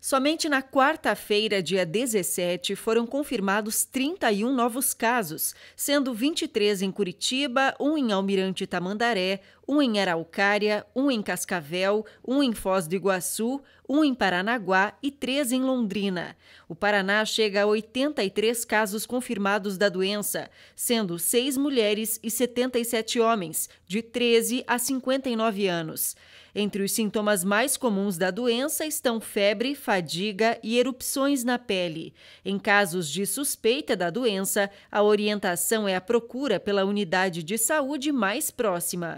Somente na quarta-feira, dia 17, foram confirmados 31 novos casos, sendo 23 em Curitiba, um em Almirante Tamandaré, um em Araucária, um em Cascavel, um em Foz do Iguaçu, um em Paranaguá e três em Londrina. O Paraná chega a 83 casos confirmados da doença, sendo seis mulheres e 77 homens, de 13 a 59 anos. Entre os sintomas mais comuns da doença estão febre, fadiga e erupções na pele. Em casos de suspeita da doença, a orientação é a procura pela unidade de saúde mais próxima.